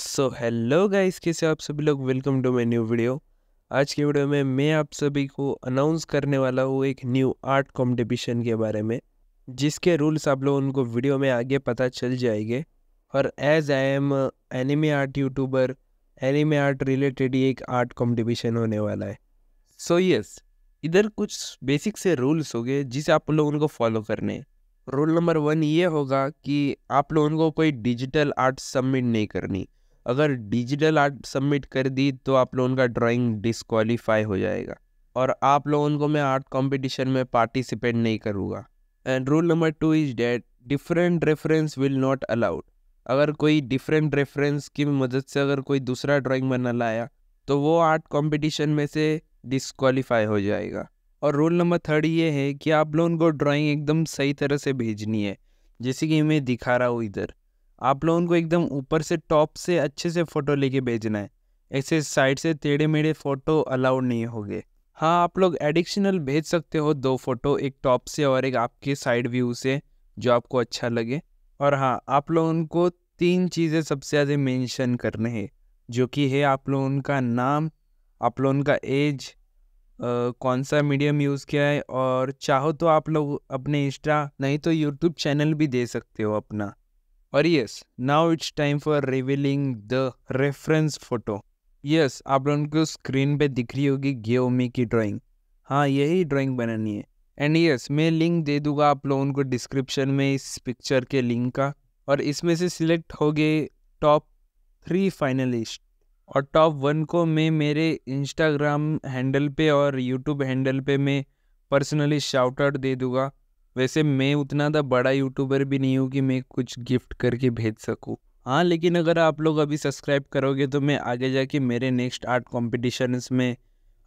so hello guys कैसे आप सभी लोग welcome to my new video आज के वीडियो में मैं आप सभी को अनाउंस करने वाला हूँ एक न्यू आर्ट कंपटीशन के बारे में जिसके रूल्स आप लोगों को वीडियो में आगे पता चल जाएंगे और as I am anime art YouTuber anime art related ही एक आर्ट कॉम्पिटिशन होने वाला है सो so, यस yes, इधर कुछ बेसिक से रूल्स हो गए जिसे आप लोग उनको फॉलो करने हैं रूल नंबर वन ये होगा कि आप लोगों को कोई डिजिटल आर्ट सबमिट नहीं करनी अगर डिजिटल आर्ट सबमिट कर दी तो आप लोगों का ड्राइंग डिसक्वालीफाई हो जाएगा और आप लोगों को मैं आर्ट कंपटीशन में पार्टिसिपेट नहीं करूँगा and rule number two is that different reference will not allowed अगर कोई डिफरेंट रेफरेंस की मदद से अगर कोई दूसरा ड्राइंग बना लाया तो वो आर्ट कंपटीशन में से डिसक्वालीफाई हो जाएगा और रूल नंबर थर्ड ये है कि आप लोगों को ड्राइंग एकदम सही तरह से भेजनी है जैसे कि मैं दिखा रहा हूँ इधर आप लोगों को एकदम ऊपर से टॉप से अच्छे से फ़ोटो लेके भेजना है ऐसे साइड से टेढ़े मेढ़े फ़ोटो अलाउड नहीं होंगे हाँ आप लोग एडिक्शनल भेज सकते हो दो फ़ोटो एक टॉप से और एक आपके साइड व्यू से जो आपको अच्छा लगे और हाँ आप लोगों को तीन चीज़ें सबसे ज़्यादा मेंशन करने हैं जो कि है आप लोगों का नाम आप लोग उनका एज कौन सा मीडियम यूज़ किया है और चाहो तो आप लोग अपने इंस्टा नहीं तो यूट्यूब चैनल भी दे सकते हो अपना और yes now it's time for revealing the reference photo yes आप लोगों को स्क्रीन पे दिख रही होगी गेओमी की ड्राइंग हाँ यही ड्राइंग बनानी है एंड यस yes, मैं लिंक दे दूंगा आप लोगों को डिस्क्रिप्शन में इस पिक्चर के लिंक का और इसमें से सिलेक्ट हो गए टॉप थ्री फाइनलिस्ट और टॉप वन को मैं मेरे इंस्टाग्राम हैंडल पे और यूट्यूब हैंडल पे मैं पर्सनली शाउट आउट दे दूंगा वैसे मैं उतना तो बड़ा यूट्यूबर भी नहीं हूँ कि मैं कुछ गिफ्ट करके भेज सकूँ हाँ लेकिन अगर आप लोग अभी सब्सक्राइब करोगे तो मैं आगे जाके मेरे नेक्स्ट आर्ट कॉम्पिटिशन में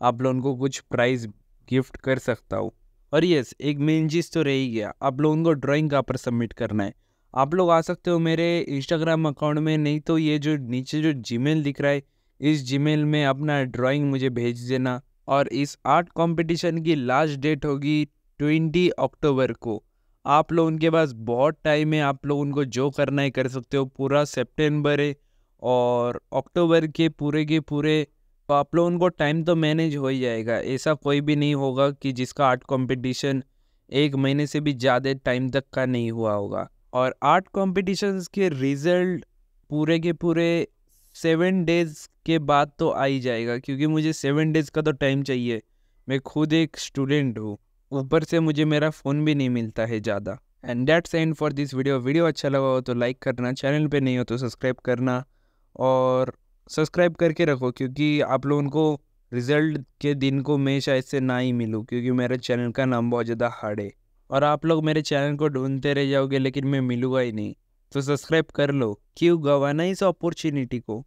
आप लोगों को कुछ प्राइज़ गिफ्ट कर सकता हूँ और यस एक मेन चीज़ तो रह ही गया आप लोगों को ड्राइंग कहाँ पर सबमिट करना है आप लोग आ सकते हो मेरे इंस्टाग्राम अकाउंट में नहीं तो ये जो नीचे जो जीमेल दिख रहा है इस जीमेल में अपना ड्राइंग मुझे भेज देना और इस आर्ट कंपटीशन की लास्ट डेट होगी ट्वेंटी अक्टूबर को आप लोग उनके पास बहुत टाइम है आप लोग उनको जो करना है कर सकते हो पूरा सेप्टेम्बर है और अक्टूबर के पूरे के पूरे तो आप लोग उनको टाइम तो मैनेज हो ही जाएगा ऐसा कोई भी नहीं होगा कि जिसका आर्ट कंपटीशन एक महीने से भी ज़्यादा टाइम तक का नहीं हुआ होगा और आर्ट कॉम्पिटिशन्स के रिज़ल्ट पूरे के पूरे सेवन डेज़ के बाद तो आ ही जाएगा क्योंकि मुझे सेवन डेज़ का तो टाइम चाहिए मैं खुद एक स्टूडेंट हूँ ऊपर से मुझे मेरा फ़ोन भी नहीं मिलता है ज़्यादा and that's end for this video video अच्छा लगा हो तो लाइक करना चैनल पे नहीं हो तो सब्सक्राइब करना और सब्सक्राइब करके रखो क्योंकि आप लोगों को रिज़ल्ट के दिन को मैं शायद से ना ही मिलूँ क्योंकि मेरे चैनल का नाम बहुत ज़्यादा हार्ड है और आप लोग मेरे चैनल को ढूंढते रह जाओगे लेकिन मैं मिलूँगा ही नहीं तो सब्सक्राइब कर लो क्यों गवाना इस अपॉर्चुनिटी को